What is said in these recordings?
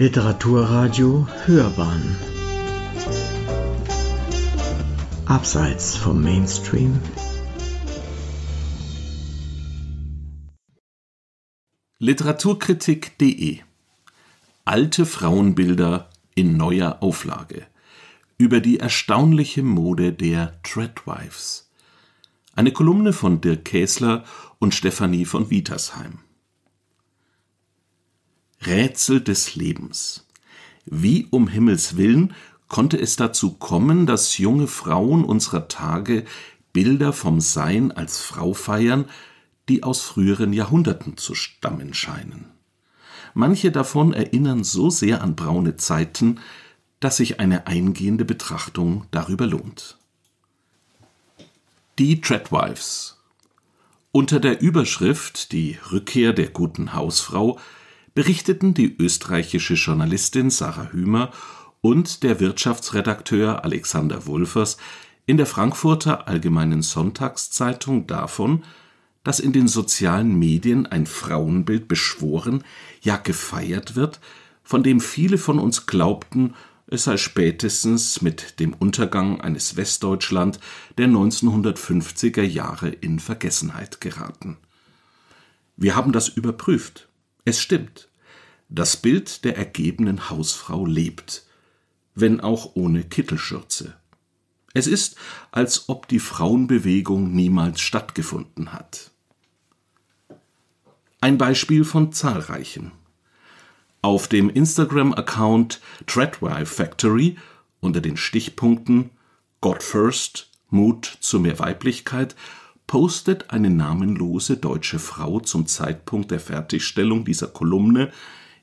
Literaturradio Hörbahn Abseits vom Mainstream Literaturkritik.de Alte Frauenbilder in neuer Auflage über die erstaunliche Mode der Treadwives. Eine Kolumne von Dirk Käsler und Stefanie von Wietersheim. Rätsel des Lebens. Wie um Himmels willen konnte es dazu kommen, dass junge Frauen unserer Tage Bilder vom Sein als Frau feiern, die aus früheren Jahrhunderten zu stammen scheinen? Manche davon erinnern so sehr an braune Zeiten, dass sich eine eingehende Betrachtung darüber lohnt. Die Treadwives unter der Überschrift Die Rückkehr der guten Hausfrau berichteten die österreichische Journalistin Sarah Hümer und der Wirtschaftsredakteur Alexander Wolfers in der Frankfurter Allgemeinen Sonntagszeitung davon, dass in den sozialen Medien ein Frauenbild beschworen, ja gefeiert wird, von dem viele von uns glaubten, es sei spätestens mit dem Untergang eines Westdeutschland der 1950er Jahre in Vergessenheit geraten. Wir haben das überprüft. Es stimmt. Das Bild der ergebenen Hausfrau lebt, wenn auch ohne Kittelschürze. Es ist, als ob die Frauenbewegung niemals stattgefunden hat. Ein Beispiel von zahlreichen. Auf dem Instagram-Account Treadwife Factory unter den Stichpunkten God First, Mut zu mehr Weiblichkeit postet eine namenlose deutsche Frau zum Zeitpunkt der Fertigstellung dieser Kolumne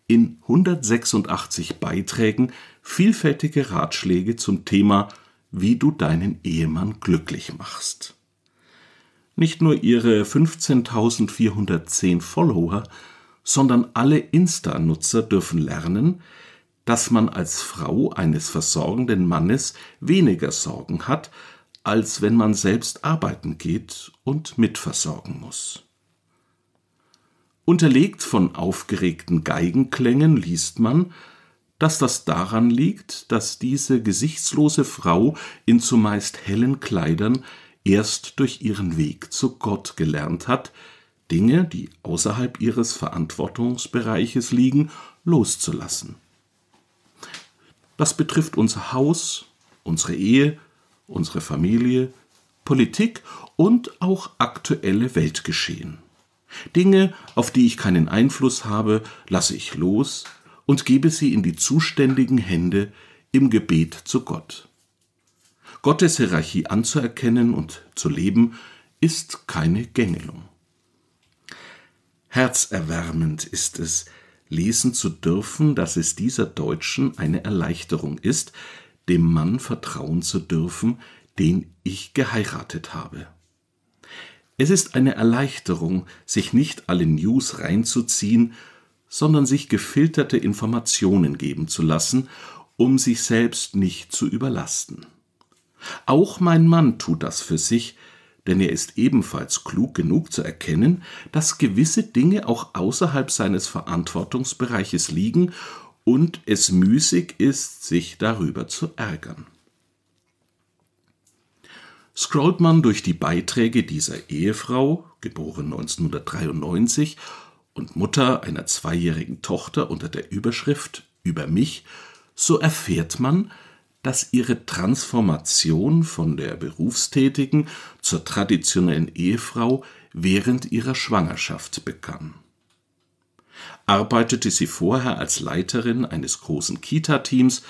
in 186 Beiträgen vielfältige Ratschläge zum Thema Wie du deinen Ehemann glücklich machst. Nicht nur ihre 15.410 Follower, sondern alle Insta-Nutzer dürfen lernen, dass man als Frau eines versorgenden Mannes weniger Sorgen hat, als wenn man selbst arbeiten geht und mitversorgen muss. Unterlegt von aufgeregten Geigenklängen liest man, dass das daran liegt, dass diese gesichtslose Frau in zumeist hellen Kleidern erst durch ihren Weg zu Gott gelernt hat, Dinge, die außerhalb ihres Verantwortungsbereiches liegen, loszulassen. Das betrifft unser Haus, unsere Ehe, unsere Familie, Politik und auch aktuelle Weltgeschehen. Dinge, auf die ich keinen Einfluss habe, lasse ich los und gebe sie in die zuständigen Hände im Gebet zu Gott. Gottes Hierarchie anzuerkennen und zu leben, ist keine Gängelung. Herzerwärmend ist es, lesen zu dürfen, dass es dieser Deutschen eine Erleichterung ist, dem Mann vertrauen zu dürfen, den ich geheiratet habe. Es ist eine Erleichterung, sich nicht alle News reinzuziehen, sondern sich gefilterte Informationen geben zu lassen, um sich selbst nicht zu überlasten. Auch mein Mann tut das für sich, denn er ist ebenfalls klug genug zu erkennen, dass gewisse Dinge auch außerhalb seines Verantwortungsbereiches liegen und es müßig ist, sich darüber zu ärgern. Scrollt man durch die Beiträge dieser Ehefrau geboren 1993) und Mutter einer zweijährigen Tochter unter der Überschrift Über mich, so erfährt man, dass ihre Transformation von der berufstätigen zur traditionellen Ehefrau während ihrer Schwangerschaft begann. Arbeitete sie vorher als Leiterin eines großen Kita-Teams,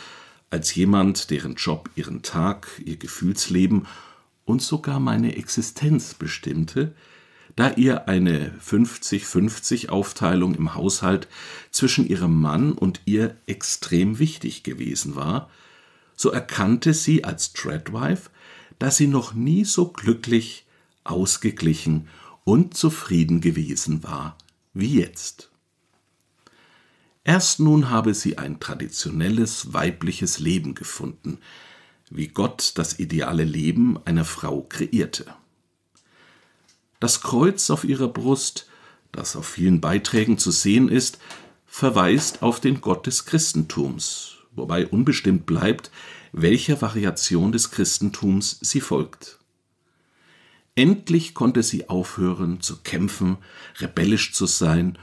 als jemand, deren Job ihren Tag, ihr Gefühlsleben und sogar meine Existenz bestimmte, da ihr eine 50-50 Aufteilung im Haushalt zwischen ihrem Mann und ihr extrem wichtig gewesen war, so erkannte sie als Treadwife, dass sie noch nie so glücklich, ausgeglichen und zufrieden gewesen war wie jetzt. Erst nun habe sie ein traditionelles weibliches Leben gefunden, wie Gott das ideale Leben einer Frau kreierte. Das Kreuz auf ihrer Brust, das auf vielen Beiträgen zu sehen ist, verweist auf den Gott des Christentums, wobei unbestimmt bleibt, welcher Variation des Christentums sie folgt. Endlich konnte sie aufhören zu kämpfen, rebellisch zu sein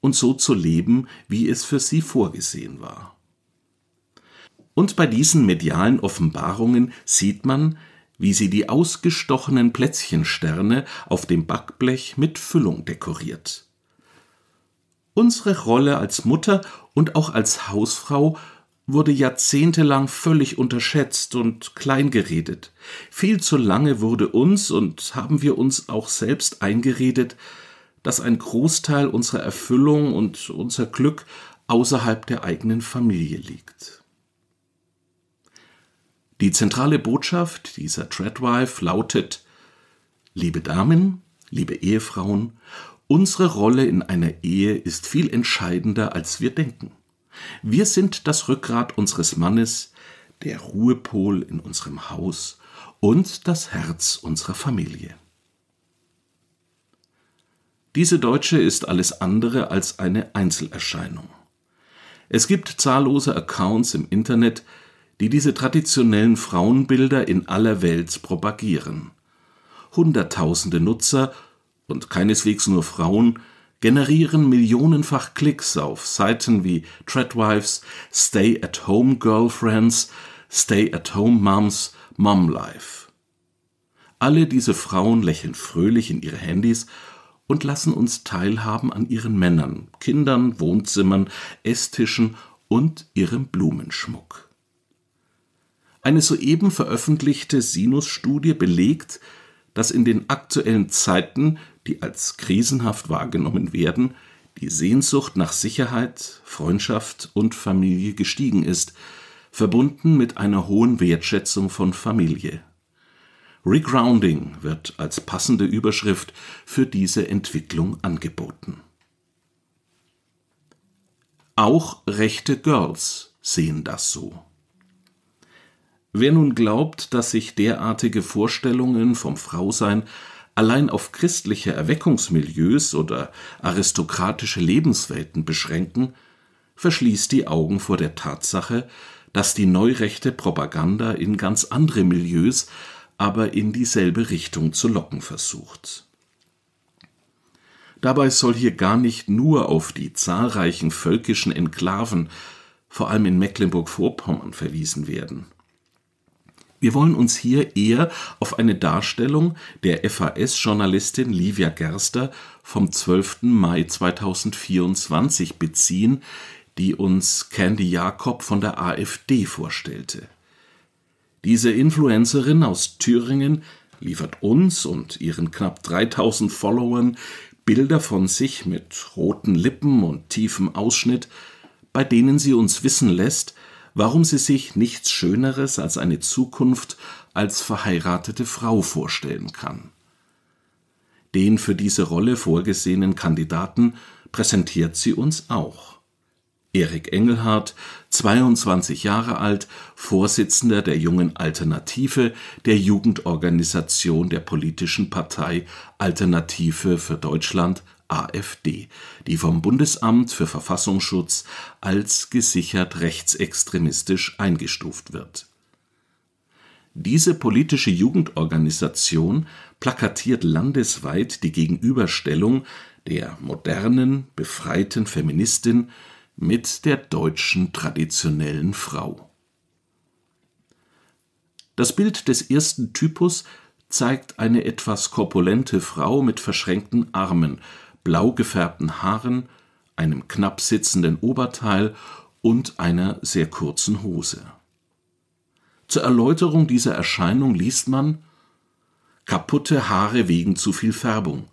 und so zu leben, wie es für sie vorgesehen war. Und bei diesen medialen Offenbarungen sieht man, wie sie die ausgestochenen Plätzchensterne auf dem Backblech mit Füllung dekoriert. Unsere Rolle als Mutter und auch als Hausfrau wurde jahrzehntelang völlig unterschätzt und kleingeredet. Viel zu lange wurde uns und haben wir uns auch selbst eingeredet, dass ein Großteil unserer Erfüllung und unser Glück außerhalb der eigenen Familie liegt. Die zentrale Botschaft dieser Treadwife lautet, liebe Damen, liebe Ehefrauen, unsere Rolle in einer Ehe ist viel entscheidender, als wir denken. Wir sind das Rückgrat unseres Mannes, der Ruhepol in unserem Haus und das Herz unserer Familie. Diese Deutsche ist alles andere als eine Einzelerscheinung. Es gibt zahllose Accounts im Internet, die diese traditionellen Frauenbilder in aller Welt propagieren. Hunderttausende Nutzer und keineswegs nur Frauen generieren millionenfach Klicks auf Seiten wie Treadwives, Stay-at-Home Girlfriends, Stay-at-Home Moms, Mom Life. Alle diese Frauen lächeln fröhlich in ihre Handys und lassen uns teilhaben an ihren Männern, Kindern, Wohnzimmern, Esstischen und ihrem Blumenschmuck. Eine soeben veröffentlichte Sinus-Studie belegt, dass in den aktuellen Zeiten, die als krisenhaft wahrgenommen werden, die Sehnsucht nach Sicherheit, Freundschaft und Familie gestiegen ist, verbunden mit einer hohen Wertschätzung von Familie. Regrounding wird als passende Überschrift für diese Entwicklung angeboten. Auch rechte Girls sehen das so. Wer nun glaubt, dass sich derartige Vorstellungen vom Frausein allein auf christliche Erweckungsmilieus oder aristokratische Lebenswelten beschränken, verschließt die Augen vor der Tatsache, dass die neurechte Propaganda in ganz andere Milieus, aber in dieselbe Richtung zu locken versucht. Dabei soll hier gar nicht nur auf die zahlreichen völkischen Enklaven, vor allem in Mecklenburg-Vorpommern, verwiesen werden – wir wollen uns hier eher auf eine Darstellung der FAS-Journalistin Livia Gerster vom 12. Mai 2024 beziehen, die uns Candy Jakob von der AfD vorstellte. Diese Influencerin aus Thüringen liefert uns und ihren knapp 3000 Followern Bilder von sich mit roten Lippen und tiefem Ausschnitt, bei denen sie uns wissen lässt, warum sie sich nichts Schöneres als eine Zukunft als verheiratete Frau vorstellen kann. Den für diese Rolle vorgesehenen Kandidaten präsentiert sie uns auch. Erik Engelhardt, 22 Jahre alt, Vorsitzender der Jungen Alternative, der Jugendorganisation der politischen Partei Alternative für Deutschland AfD, die vom Bundesamt für Verfassungsschutz als gesichert rechtsextremistisch eingestuft wird. Diese politische Jugendorganisation plakatiert landesweit die Gegenüberstellung der modernen, befreiten Feministin mit der deutschen traditionellen Frau. Das Bild des ersten Typus zeigt eine etwas korpulente Frau mit verschränkten Armen blau gefärbten Haaren, einem knapp sitzenden Oberteil und einer sehr kurzen Hose. Zur Erläuterung dieser Erscheinung liest man kaputte Haare wegen zu viel Färbung,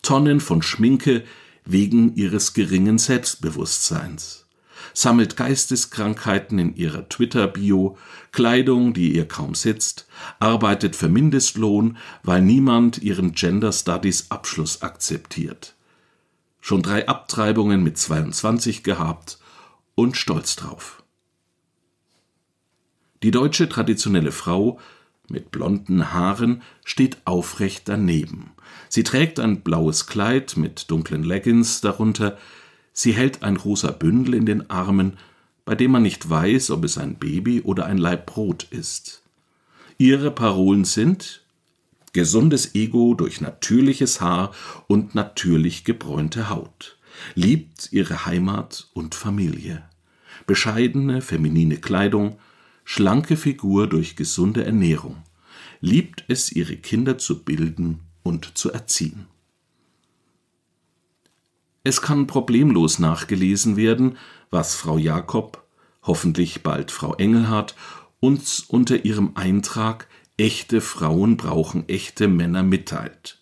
Tonnen von Schminke wegen ihres geringen Selbstbewusstseins, sammelt Geisteskrankheiten in ihrer Twitter-Bio, Kleidung, die ihr kaum sitzt, arbeitet für Mindestlohn, weil niemand ihren Gender Studies Abschluss akzeptiert schon drei Abtreibungen mit 22 gehabt und stolz drauf. Die deutsche traditionelle Frau mit blonden Haaren steht aufrecht daneben. Sie trägt ein blaues Kleid mit dunklen Leggings darunter, sie hält ein rosa Bündel in den Armen, bei dem man nicht weiß, ob es ein Baby oder ein Laib Brot ist. Ihre Parolen sind Gesundes Ego durch natürliches Haar und natürlich gebräunte Haut. Liebt ihre Heimat und Familie. Bescheidene, feminine Kleidung, schlanke Figur durch gesunde Ernährung. Liebt es, ihre Kinder zu bilden und zu erziehen. Es kann problemlos nachgelesen werden, was Frau Jakob, hoffentlich bald Frau Engelhardt, uns unter ihrem Eintrag Echte Frauen brauchen echte Männer mitteilt.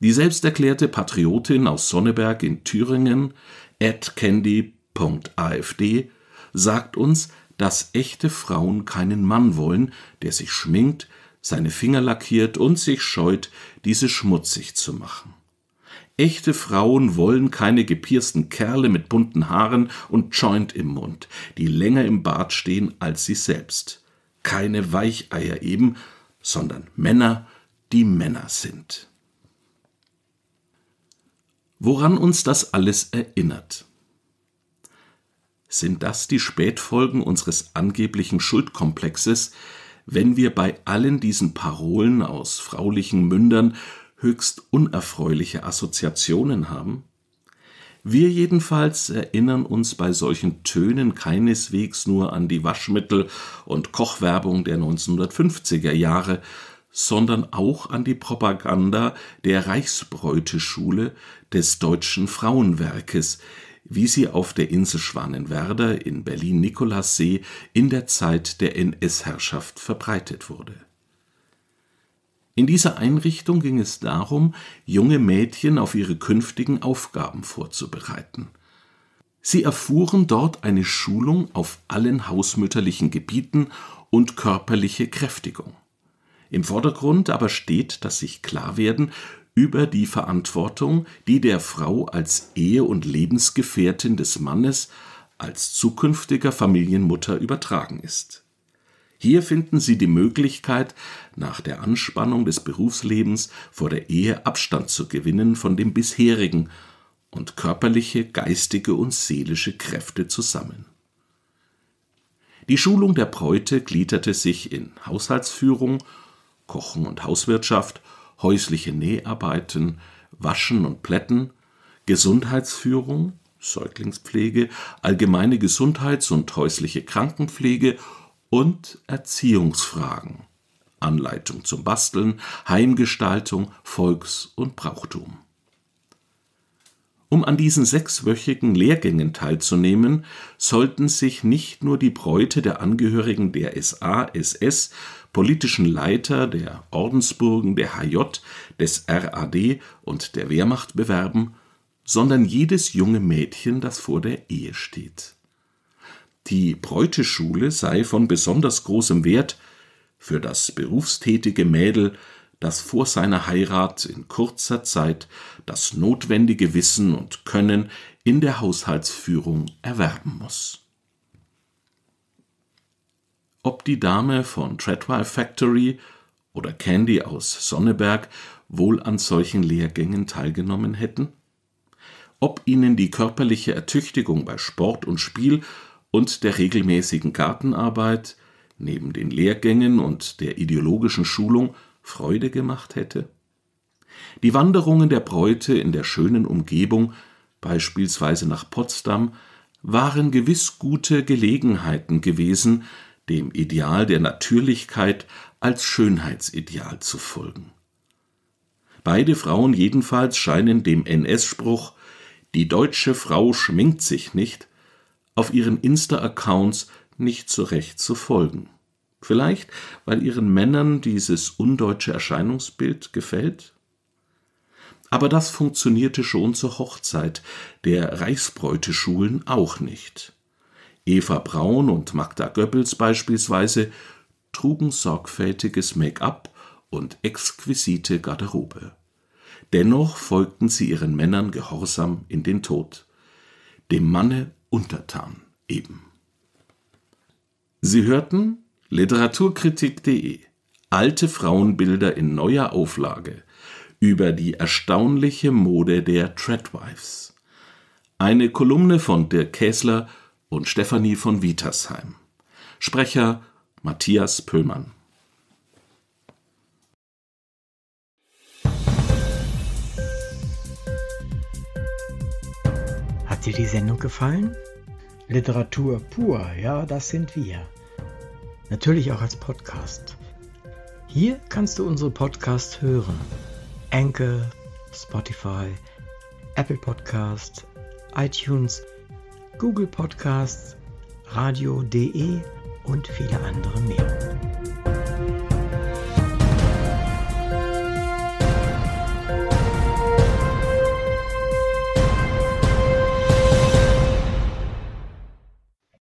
Die selbsterklärte Patriotin aus Sonneberg in Thüringen, @candy.afd, sagt uns, dass echte Frauen keinen Mann wollen, der sich schminkt, seine Finger lackiert und sich scheut, diese schmutzig zu machen. Echte Frauen wollen keine gepiersten Kerle mit bunten Haaren und Joint im Mund, die länger im Bad stehen als sie selbst keine Weicheier eben, sondern Männer, die Männer sind. Woran uns das alles erinnert? Sind das die Spätfolgen unseres angeblichen Schuldkomplexes, wenn wir bei allen diesen Parolen aus fraulichen Mündern höchst unerfreuliche Assoziationen haben? Wir jedenfalls erinnern uns bei solchen Tönen keineswegs nur an die Waschmittel- und Kochwerbung der 1950er Jahre, sondern auch an die Propaganda der Reichsbräuteschule des Deutschen Frauenwerkes, wie sie auf der Insel Schwanenwerder in Berlin-Nikolassee in der Zeit der NS-Herrschaft verbreitet wurde in dieser Einrichtung ging es darum, junge Mädchen auf ihre künftigen Aufgaben vorzubereiten. Sie erfuhren dort eine Schulung auf allen hausmütterlichen Gebieten und körperliche Kräftigung. Im Vordergrund aber steht das sich Klarwerden über die Verantwortung, die der Frau als Ehe- und Lebensgefährtin des Mannes, als zukünftiger Familienmutter übertragen ist hier finden sie die Möglichkeit, nach der Anspannung des Berufslebens vor der Ehe Abstand zu gewinnen von dem bisherigen und körperliche, geistige und seelische Kräfte zu sammeln. Die Schulung der Bräute gliederte sich in Haushaltsführung, Kochen und Hauswirtschaft, häusliche Näharbeiten, Waschen und Plätten, Gesundheitsführung, Säuglingspflege, allgemeine Gesundheits- und häusliche Krankenpflege und Erziehungsfragen Anleitung zum Basteln, Heimgestaltung, Volks- und Brauchtum. Um an diesen sechswöchigen Lehrgängen teilzunehmen, sollten sich nicht nur die Bräute der Angehörigen der SA, SS, politischen Leiter der Ordensburgen, der HJ, des RAD und der Wehrmacht bewerben, sondern jedes junge Mädchen, das vor der Ehe steht. Die Bräuteschule sei von besonders großem Wert für das berufstätige Mädel, das vor seiner Heirat in kurzer Zeit das notwendige Wissen und Können in der Haushaltsführung erwerben muss. Ob die Dame von Treadwell Factory oder Candy aus Sonneberg wohl an solchen Lehrgängen teilgenommen hätten? Ob ihnen die körperliche Ertüchtigung bei Sport und Spiel und der regelmäßigen Gartenarbeit neben den Lehrgängen und der ideologischen Schulung Freude gemacht hätte? Die Wanderungen der Bräute in der schönen Umgebung, beispielsweise nach Potsdam, waren gewiss gute Gelegenheiten gewesen, dem Ideal der Natürlichkeit als Schönheitsideal zu folgen. Beide Frauen jedenfalls scheinen dem NS-Spruch Die deutsche Frau schminkt sich nicht auf ihren Insta-Accounts nicht so recht zu folgen. Vielleicht, weil ihren Männern dieses undeutsche Erscheinungsbild gefällt? Aber das funktionierte schon zur Hochzeit der Reichsbräuteschulen auch nicht. Eva Braun und Magda Goebbels beispielsweise trugen sorgfältiges Make-up und exquisite Garderobe. Dennoch folgten sie ihren Männern gehorsam in den Tod, dem Manne untertan eben. Sie hörten literaturkritik.de Alte Frauenbilder in neuer Auflage über die erstaunliche Mode der Treadwives. Eine Kolumne von Dirk Käsler und Stefanie von Wietersheim. Sprecher Matthias Pöllmann. dir die Sendung gefallen? Literatur pur, ja, das sind wir. Natürlich auch als Podcast. Hier kannst du unsere Podcasts hören. Enkel, Spotify, Apple Podcasts, iTunes, Google Podcasts, radio.de und viele andere mehr.